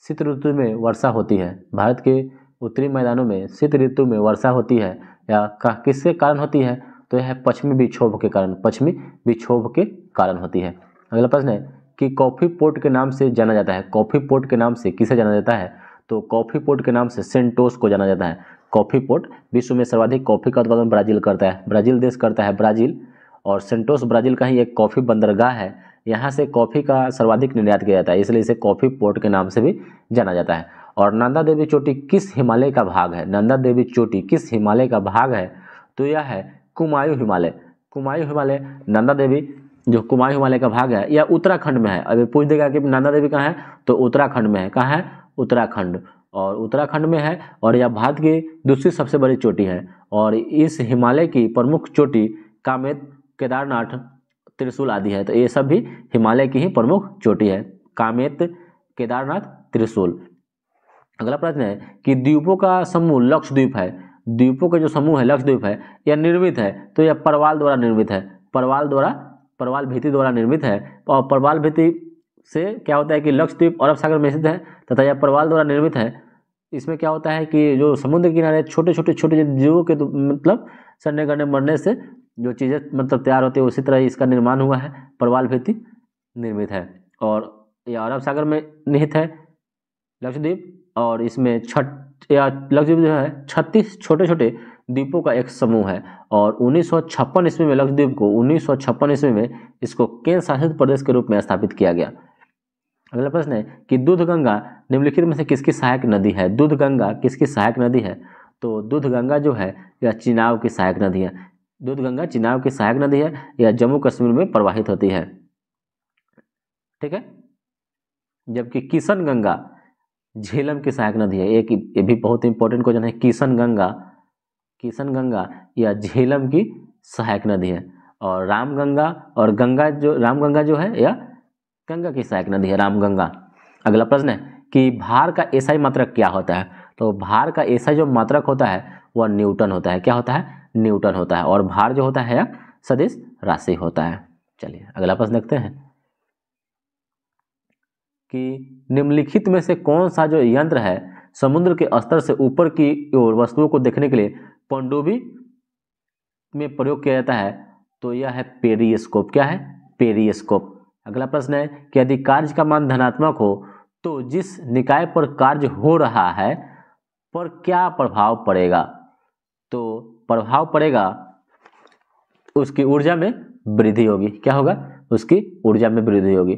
शीत ऋतु में वर्षा होती है भारत के उत्तरी मैदानों में शीत ऋतु में वर्षा होती है या किसके कारण होती है तो यह पश्चिमी विक्षोभ के कारण पश्चिमी विक्षोभ के कारण होती है अगला प्रश्न है कि कॉफ़ी पोर्ट के नाम से जाना जाता है कॉफ़ी पोर्ट के नाम से किसे जाना जाता है तो कॉफ़ी पोर्ट के नाम से सेंटोस को जाना जाता है कॉफ़ी पोर्ट विश्व में सर्वाधिक कॉफ़ी का उत्पादन ब्राज़ील करता है ब्राज़ील देश करता है ब्राज़ील और सेंटोस ब्राज़ील का ही एक कॉफ़ी बंदरगाह है यहाँ से कॉफ़ी का सर्वाधिक निर्यात किया जाता है इसलिए इसे कॉफ़ी पोर्ट के नाम से भी जाना जाता है और नंदा देवी चोटी किस हिमालय का भाग है नंदा देवी चोटी किस हिमालय का भाग है तो यह है कुमायूं हिमालय कुमायूं हिमालय नंदा देवी जो कुमायूं हिमालय का भाग है यह उत्तराखंड में है अभी पूछ देगा कि नंदा देवी कहाँ है तो उत्तराखंड में है कहाँ है उत्तराखंड और उत्तराखंड में है और यह भारत की दूसरी सबसे बड़ी चोटी है और इस हिमालय की प्रमुख चोटी कामेत केदारनाथ त्रिशूल आदि है तो ये सब भी हिमालय की ही प्रमुख चोटी है कामेत केदारनाथ त्रिशूल अगला प्रश्न है कि द्वीपों का समूह लक्षद्वीप है द्वीपों का जो समूह है लक्षद्वीप है यह निर्मित है तो यह परवाल द्वारा निर्मित है परवाल द्वारा परवाल भीति द्वारा निर्मित है और परवाल भीति से क्या होता है कि लक्षद्वीप अरब सागर में स्थित है तथा यह प्रवाल द्वारा निर्मित है इसमें क्या होता है कि जो समुद्र किनारे छोटे छोटे छोटे जीवों के मतलब सन्ने गने मरने से जो चीज़ें मतलब तैयार होती है उसी तरह इसका निर्माण हुआ है प्रवाल भेती निर्मित है और यह अरब सागर में निहित है लक्षद्वीप और इसमें छठ या लक्षद्वीप जो है छत्तीस छोटे छोटे द्वीपों का एक समूह है और उन्नीस ईस्वी में लक्षद्वीप को उन्नीस ईस्वी में इसको केंद्र शासित प्रदेश के रूप में स्थापित किया गया अगला प्रश्न है कि दूध गंगा निम्नलिखित में से किसकी सहायक नदी है दूध गंगा किसकी सहायक नदी है तो दूध गंगा जो है यह चिनाव की सहायक नदी है दूध गंगा चिनाव की सहायक नदी है यह जम्मू कश्मीर में प्रवाहित होती है ठीक है जबकि किशन गंगा झेलम की सहायक नदी है एक ये भी बहुत इंपॉर्टेंट क्वेश्चन है किशन गंगा किशन गंगा या झेलम की सहायक नदी है और रामगंगा और गंगा जो रामगंगा जो है यह गंगा की सहायक नदी है रामगंगा अगला प्रश्न है कि भार का एसआई मात्रक क्या होता है तो भार का एसआई जो मात्रक होता है वह न्यूटन होता है क्या होता है न्यूटन होता है और भार जो होता है सदिश राशि होता है चलिए अगला प्रश्न देखते हैं कि निम्नलिखित में से कौन सा जो यंत्र है समुद्र के स्तर से ऊपर की ओर वस्तुओं को देखने के लिए पंडोबी में प्रयोग किया जाता है तो यह है पेरियस्कोप क्या है पेरियस्कोप अगला प्रश्न है कि यदि कार्य का मान धनात्मक हो तो जिस निकाय पर कार्य हो रहा है पर क्या प्रभाव पड़ेगा तो प्रभाव पड़ेगा उसकी ऊर्जा में वृद्धि होगी क्या होगा उसकी ऊर्जा में वृद्धि होगी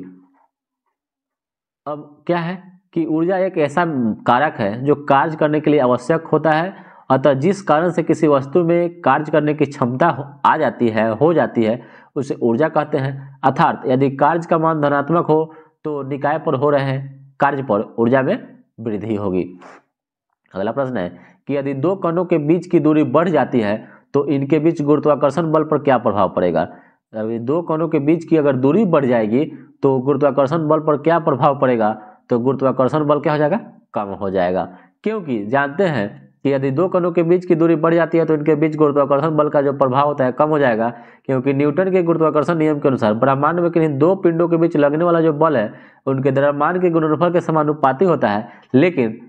अब क्या है कि ऊर्जा एक ऐसा कारक है जो कार्य करने के लिए आवश्यक होता है अतः जिस कारण से किसी वस्तु में कार्य करने की क्षमता आ जाती है हो जाती है उसे ऊर्जा कहते हैं अर्थात यदि कार्य का मान धनात्मक हो तो निकाय पर हो रहे कार्य पर ऊर्जा में वृद्धि होगी अगला प्रश्न है कि यदि दो कणों के बीच की दूरी बढ़ जाती है तो इनके बीच गुरुत्वाकर्षण बल पर क्या प्रभाव पड़ेगा अभी दो कणों के बीच की अगर दूरी बढ़ जाएगी तो गुरुत्वाकर्षण बल पर क्या प्रभाव पड़ेगा तो गुरुत्वाकर्षण बल क्या हो जाएगा कम हो जाएगा क्योंकि जानते हैं कि यदि दो कणों के बीच की दूरी बढ़ जाती है तो इनके बीच गुरुत्वाकर्षण बल का जो प्रभाव होता है कम हो जाएगा क्योंकि न्यूटन के गुरुत्वाकर्षण नियम के अनुसार ब्रह्मांड में किन्हीं दो पिंडों के बीच लगने वाला जो बल है उनके द्रव्यमान के गुणनफल के समानुपाती होता है लेकिन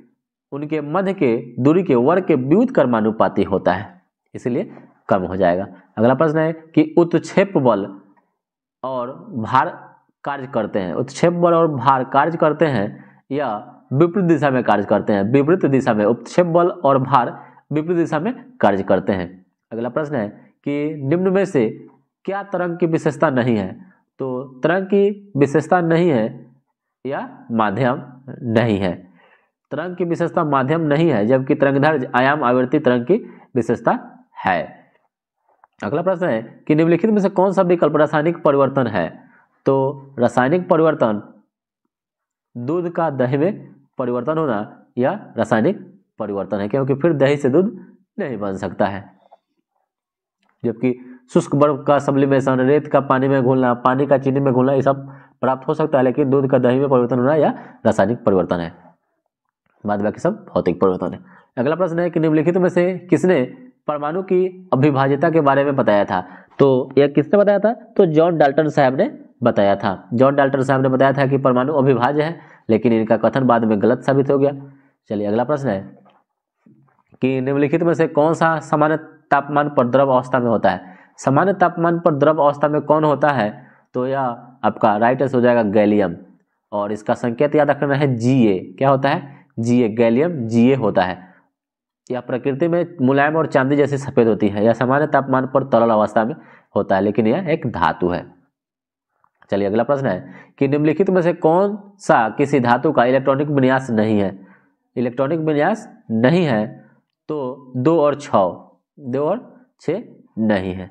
उनके मध्य के दूरी के वर्ग के व्युत कर्मानुपाती होता है इसलिए कम हो जाएगा अगला प्रश्न है कि उत्क्षेप बल और भार कार्य करते हैं उत्क्षेप बल और भार कार्य करते हैं या विपरीत दिशा में कार्य करते हैं विपरीत दिशा में उपक्षेप बल और भार विपरीत दिशा में कार्य करते हैं अगला प्रश्न है कि निम्न में से क्या तरंग की विशेषता नहीं है तो तरंग की विशेषता नहीं है या माध्यम नहीं है तरंग की विशेषता माध्यम नहीं है जबकि तरंगधर आयाम आवृत्ति तरंग की विशेषता है अगला प्रश्न है कि निम्नलिखित में से कौन सा विकल्प रासायनिक परिवर्तन है तो रासायनिक परिवर्तन दूध का दही में परिवर्तन होना या रासायनिक परिवर्तन है क्योंकि फिर दही से दूध नहीं बन सकता है जबकि शुष्क बर्फ का सब्लिमेशन रेत का पानी में घोलना पानी का चीनी में घोलना ये सब प्राप्त हो सकता है लेकिन दूध का दही में परिवर्तन होना या रासायनिक परिवर्तन है बाद बाकी सब भौतिक परिवर्तन है अगला प्रश्न है कि निम्नलिखित में से किसने परमाणु की अभिभाज्यता के बारे में बताया था तो यह किसने बताया था तो जॉन डाल्टन साहब ने बताया था जॉन डाल्टन साहब ने बताया था कि परमाणु अभिभाज्य है लेकिन इनका कथन बाद में गलत साबित हो गया चलिए अगला प्रश्न है कि निम्नलिखित में से कौन सा सामान्य तापमान पर द्रव अवस्था में होता है सामान्य तापमान पर द्रव अवस्था में कौन होता है तो यह आपका राइट आंसर हो जाएगा गैलियम और इसका संकेत याद रखना है जी ए क्या होता है जी ए गैलियम जी ए होता है यह प्रकृति में मुलायम और चांदी जैसी सफ़ेद होती है यह सामान्य तापमान पर तरल अवस्था में होता है लेकिन यह एक धातु है चलिए अगला प्रश्न है कि निम्नलिखित में से कौन सा किसी धातु का इलेक्ट्रॉनिक विन्यास नहीं है इलेक्ट्रॉनिक विन्यास नहीं है तो दो और छ दो और छ नहीं है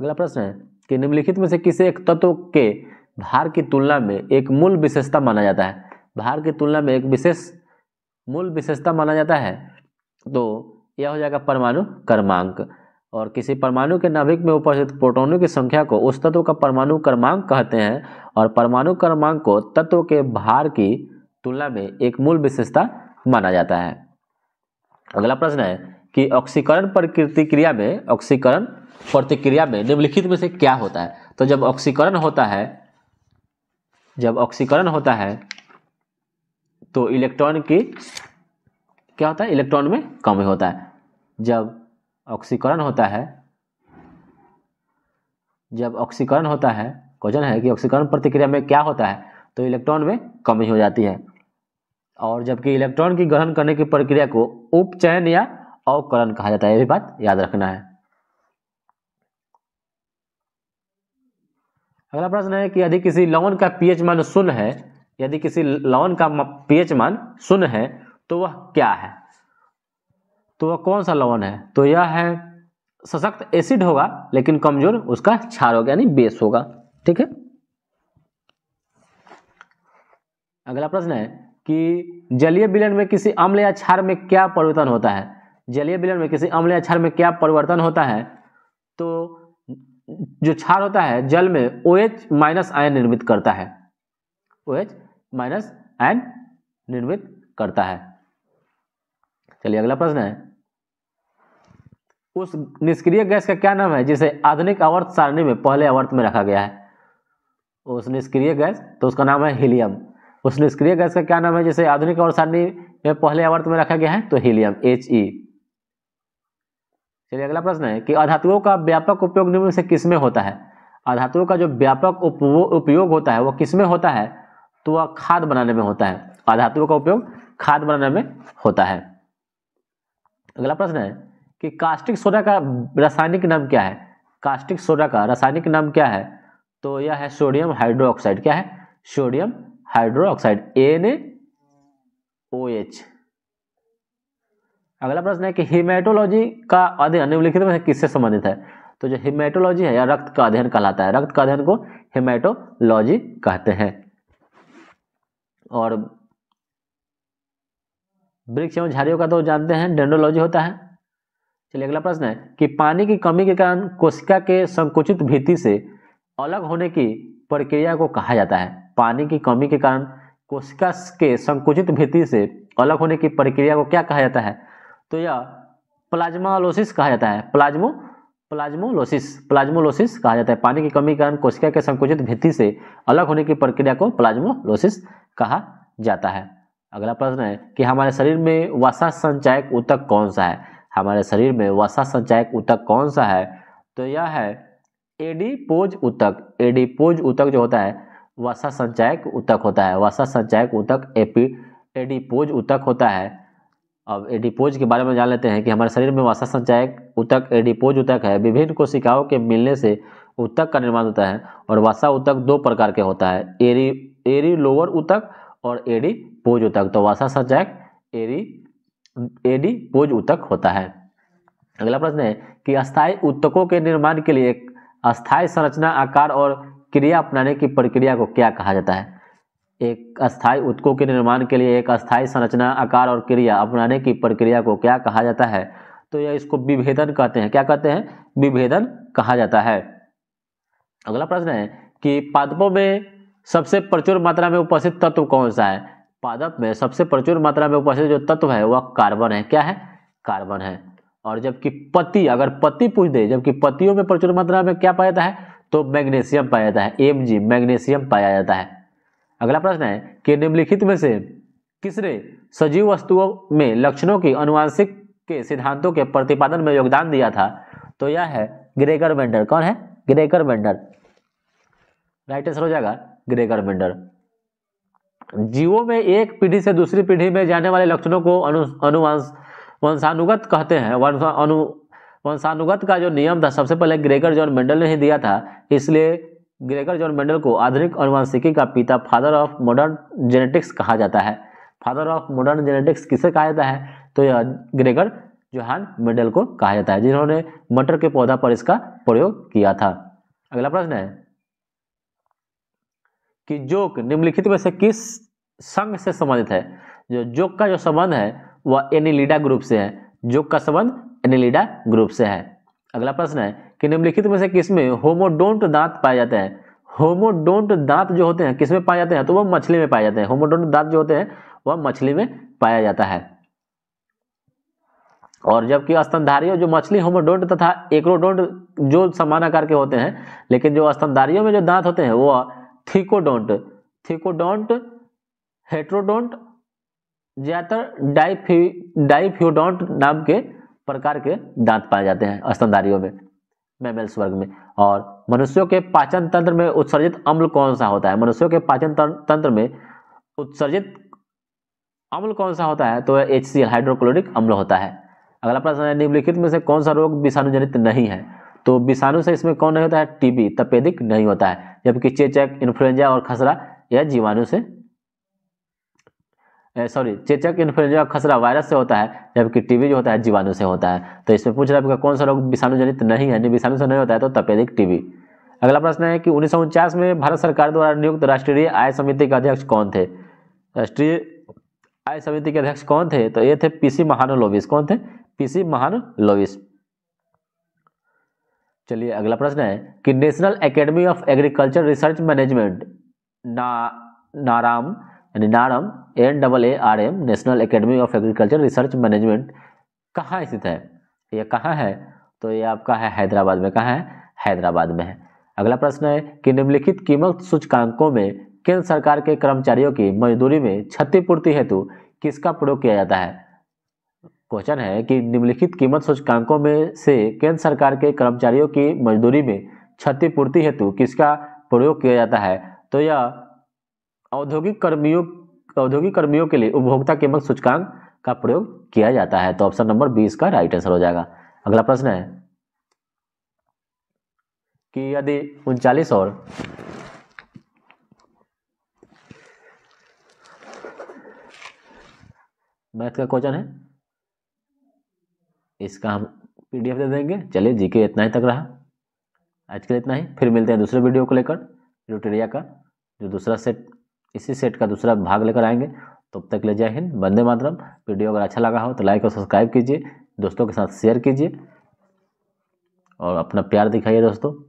अगला प्रश्न है कि निम्नलिखित में से किसे एक तत्व के भार की तुलना में एक मूल विशेषता माना जाता है भार की तुलना में एक विशेष मूल विशेषता माना जाता है तो यह हो जाएगा परमाणु क्रमांक और किसी परमाणु के नाभिक में उपस्थित प्रोटोनों की संख्या को उस तत्व का परमाणु क्रमांक कहते हैं और परमाणु क्रमांक को तत्व के भार की तुलना में एक मूल विशेषता माना जाता है अगला प्रश्न है कि ऑक्सीकरण प्रकृति क्रिया में ऑक्सीकरण प्रतिक्रिया में निम्नलिखित में से क्या होता है तो जब ऑक्सीकरण होता है जब ऑक्सीकरण होता है तो इलेक्ट्रॉन की क्या होता है इलेक्ट्रॉन में कमी होता है जब ऑक्सीकरण होता है जब ऑक्सीकरण होता है क्वेश्चन है कि ऑक्सीकरण प्रतिक्रिया में क्या होता है तो इलेक्ट्रॉन में कमी हो जाती है और जबकि इलेक्ट्रॉन की ग्रहण करने की प्रक्रिया को उपचयन या अवकरण कहा जाता है ये भी बात याद रखना है अगला प्रश्न है कि यदि किसी लवन का पीएच मान शून्य है यदि किसी लवन का पीएच मान शून्य है तो वह क्या है तो वह कौन सा लवन है तो यह है सशक्त एसिड होगा लेकिन कमजोर उसका क्षार होगा यानी बेस होगा ठीक है अगला प्रश्न है कि जलीय विलयन में किसी अम्ल या क्षार में क्या परिवर्तन होता है जलीय विलयन में किसी अम्ल या क्षार में क्या परिवर्तन होता है तो जो छार होता है जल में ओ एच माइनस आयन निर्मित करता है ओ एच माइनस आयन निर्मित करता है चलिए अगला प्रश्न है उस निष्क्रिय गैस का क्या नाम है जिसे आधुनिक आवर्त सारणी में पहले आवर्त में रखा गया है उस निष्क्रिय गैस तो उसका नाम है हीलियम उस निष्क्रिय गैस का क्या नाम है जिसे आधुनिक आवर्त सारणी में पहले आवर्त में रखा गया है तो हीलियम एच ई e। चलिए अगला प्रश्न है कि अधातुओं का व्यापक उपयोग निम्न से किसमें होता है अधातुओं का जो व्यापक उपयोग होता है वह किसमें होता है तो वह खाद बनाने में होता है अधातुओं का उपयोग खाद बनाने में होता है अगला प्रश्न है कि कास्टिक सोडा का रासायनिक नाम क्या है कास्टिक सोडा का रासायनिक नाम क्या है तो यह है सोडियम हाइड्रोक्साइड क्या है sodium hydroxide N A O H अगला प्रश्न है कि हिमेटोलॉजी का अध्ययन निम्नलिखित में किससे संबंधित है तो जो हिमेटोलॉजी है या रक्त का अध्ययन कहलाता है रक्त का अध्ययन को हिमेटोलॉजी कहते हैं और वृक्ष एवं झाड़ियों का तो जानते हैं डेंडोलॉजी होता है चलिए अगला प्रश्न है कि पानी की कमी के कारण कोशिका के संकुचित भीति से अलग होने की प्रक्रिया को कहा जाता है पानी की कमी के कारण कोशिका के संकुचित भीति से अलग होने की प्रक्रिया को क्या कहा जाता है तो यह प्लाज्मालोसिस कहा जाता है प्लाज्मो प्लाज्मोलोसिस प्लाज्मोलोसिस कहा जाता है पानी की कमी के कारण कोशिका के संकुचित भित्ति से अलग होने की प्रक्रिया को प्लाज्मोलोसिस कहा जाता है अगला प्रश्न है कि हमारे शरीर में वसा संचायक उतक कौन सा है हमारे शरीर में वसा संचायक उतक कौन सा है तो यह है एडीपोज उतक एडीपोज उतक जो होता है वसा संचायक उतक होता है वसा संचायक उतक एपी एडीपोज उतक होता है अब एडिपोज के बारे में जान लेते हैं कि हमारे शरीर में वसा संचायक उतक एडिपोज उतक है विभिन्न कोशिकाओं के मिलने से उतक का निर्माण होता है और वसा उतक दो प्रकार के होता है एरी एरी लोअर उतक और एडी पोज उतक तो वसा संचायक एरी एडी पोज उतक होता है अगला प्रश्न है कि अस्थायी उत्तकों के निर्माण के लिए अस्थायी संरचना आकार और क्रिया अपनाने की प्रक्रिया को क्या कहा जाता है एक अस्थायी उत्कों के निर्माण के लिए एक अस्थायी संरचना आकार और क्रिया अपनाने की प्रक्रिया को क्या कहा जाता है तो यह इसको विभेदन कहते हैं क्या कहते हैं विभेदन कहा जाता है अगला प्रश्न है कि पादपों में सबसे प्रचुर मात्रा में उपस्थित तत्व कौन सा है पादप में सबसे प्रचुर मात्रा में उपस्थित जो तत्व है वह कार्बन है क्या है कार्बन है और जबकि पति अगर पति पूछ दे जबकि पतियों में प्रचुर मात्रा में क्या पाया जाता है तो मैग्नेशियम पाया जाता है एम मैग्नेशियम पाया जाता है अगला प्रश्न है कि निम्नलिखित में से किसने सजीव वस्तुओं में लक्षणों की अनुवांशिक के सिद्धांतों के प्रतिपादन में योगदान दिया था तो यह है ग्रेगर मेंडर कौन है ग्रेगर मेंडर राइट आंसर हो जाएगा ग्रेगर मेंडर जीवों में एक पीढ़ी से दूसरी पीढ़ी में जाने वाले लक्षणों को अनु अनुवंश वंशानुगत कहते हैं वंशा अनु वंशानुगत का जो नियम था सबसे पहले ग्रेगर जॉन मेंडल ने ही दिया था इसलिए ग्रेगर जॉन मेंडल को आधुनिक अनुवांशिकी का पिता फादर ऑफ मॉडर्न जेनेटिक्स कहा जाता है फादर ऑफ मॉडर्न जेनेटिक्स किसे कहा जाता है तो यह ग्रेगर जोहान मेंडल को कहा जाता है जिन्होंने मटर के पौधा पर इसका प्रयोग किया था अगला प्रश्न है कि जोक निम्नलिखित में से किस संघ से संबंधित है जो जोक का जो संबंध है वह एनिलीडा ग्रुप से है जोक का संबंध एनिलीडा ग्रुप से है अगला प्रश्न है कि निम्नलिखित में से किसमें होमोडोंट दांत पाया जाता है होमोडोंट दांत जो होते हैं किसमें पाए जाते हैं तो वह मछली में पाए जाते हैं होमोडोंट दांत जो होते हैं वह मछली में पाया जाता है और जबकि स्तनधारियों जो मछली होमोडोंट तथा एक्रोडोंट जो समान आकार के होते हैं लेकिन जो स्तनधारियों में जो दांत होते हैं वो थीकोडोंट थीकोडोंट हेट्रोडोंट ज़्यादातर डाइफ्यू डाइफ्यूडोंट नाम के प्रकार के दांत पाए जाते हैं स्तनधारियों में मेमल्स वर्ग में और मनुष्यों के पाचन तंत्र में उत्सर्जित अम्ल कौन सा होता है मनुष्यों के पाचन तंत्र में उत्सर्जित अम्ल कौन सा होता है तो एच सी हाइड्रोक्लोरिक अम्ल होता है अगला प्रश्न है निम्नलिखित में से कौन सा रोग विषाणु जनित नहीं है तो विषाणु से इसमें कौन नहीं होता है टीबी तपेदिक नहीं होता है जबकि चेचक इन्फ्लुएंजा और खसरा यह जीवाणु से सॉरी चेचक इन्फ्लुएंजा खसरा वायरस से होता है जबकि टीबी जो होता है जीवाणु से होता है तो इसमें पूछ रहा है आपका कौन सा रोग जनित नहीं है विषाणु से नहीं होता है तो तपेदिक टीबी अगला प्रश्न है कि उन्नीस में भारत सरकार द्वारा नियुक्त राष्ट्रीय आय समिति के अध्यक्ष कौन थे राष्ट्रीय आय समिति के अध्यक्ष कौन थे तो ये थे पीसी लोविस कौन थे पीसी महान लोविस चलिए अगला प्रश्न है कि National Academy of Agriculture Research Management ना नाराम यानी NAARM N double A R M National Academy of Agriculture Research Management कहाँ स्थित है यह कहाँ है तो ये आपका है हैदराबाद में कहाँ है हैदराबाद में है अगला प्रश्न है कि निम्नलिखित कीमत सूचकांकों में केंद्र सरकार के कर्मचारियों की मजदूरी में क्षतिपूर्ति हेतु किसका प्रयोग किया जाता है क्वेश्चन है कि निम्नलिखित कीमत सूचकांकों में से केंद्र सरकार के कर्मचारियों की मजदूरी में क्षतिपूर्ति हेतु किसका प्रयोग किया जाता है तो यह औद्योगिक कर्मियों तो औद्योगिक कर्मियों के लिए उपभोक्ता मत सूचकांक का प्रयोग किया जाता है तो ऑप्शन नंबर बीस का राइट आंसर हो जाएगा अगला प्रश्न है कि यदि उनचालीस और मैथ का क्वेश्चन है इसका हम पीडीएफ दे देंगे चलिए जीके इतना ही तक रहा आज के लिए इतना ही फिर मिलते हैं दूसरे वीडियो को लेकर यूटेरिया का जो दूसरा सेट इसी सेट का दूसरा भाग लेकर आएंगे तब तो तक ले जय हिंद वंदे मातरम वीडियो अगर अच्छा लगा हो तो लाइक और सब्सक्राइब कीजिए दोस्तों के साथ शेयर कीजिए और अपना प्यार दिखाइए दोस्तों